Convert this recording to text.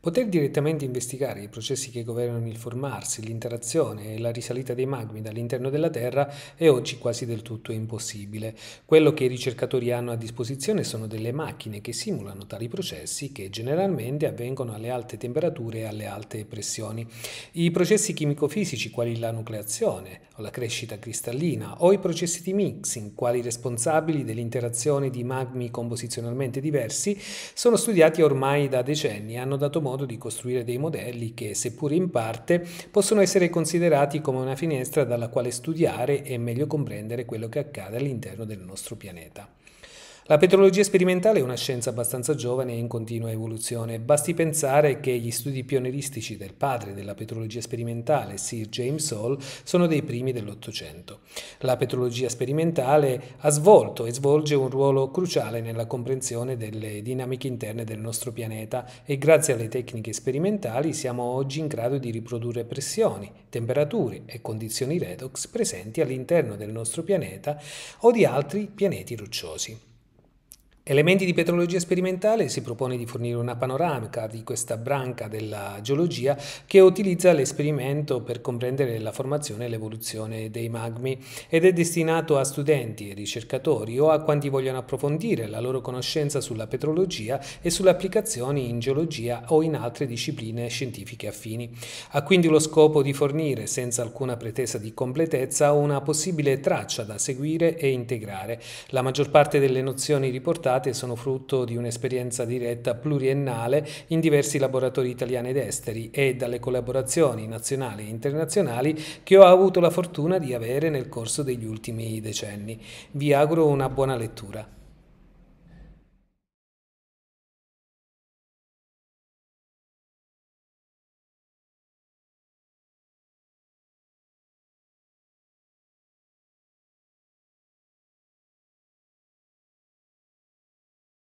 Poter direttamente investigare i processi che governano il formarsi, l'interazione e la risalita dei magmi dall'interno della Terra è oggi quasi del tutto impossibile. Quello che i ricercatori hanno a disposizione sono delle macchine che simulano tali processi che generalmente avvengono alle alte temperature e alle alte pressioni. I processi chimico-fisici quali la nucleazione o la crescita cristallina o i processi di mixing quali responsabili dell'interazione di magmi composizionalmente diversi sono studiati ormai da decenni e hanno dato modo modo di costruire dei modelli che, seppur in parte, possono essere considerati come una finestra dalla quale studiare e meglio comprendere quello che accade all'interno del nostro pianeta. La petrologia sperimentale è una scienza abbastanza giovane e in continua evoluzione. Basti pensare che gli studi pionieristici del padre della petrologia sperimentale, Sir James Hall, sono dei primi dell'Ottocento. La petrologia sperimentale ha svolto e svolge un ruolo cruciale nella comprensione delle dinamiche interne del nostro pianeta e grazie alle tecniche sperimentali siamo oggi in grado di riprodurre pressioni, temperature e condizioni redox presenti all'interno del nostro pianeta o di altri pianeti rocciosi. Elementi di petrologia sperimentale si propone di fornire una panoramica di questa branca della geologia che utilizza l'esperimento per comprendere la formazione e l'evoluzione dei magmi ed è destinato a studenti, e ricercatori o a quanti vogliono approfondire la loro conoscenza sulla petrologia e sulle applicazioni in geologia o in altre discipline scientifiche affini. Ha quindi lo scopo di fornire, senza alcuna pretesa di completezza, una possibile traccia da seguire e integrare. La maggior parte delle nozioni riportate studiate sono frutto di un'esperienza diretta pluriennale in diversi laboratori italiani ed esteri e dalle collaborazioni nazionali e internazionali che ho avuto la fortuna di avere nel corso degli ultimi decenni. Vi auguro una buona lettura.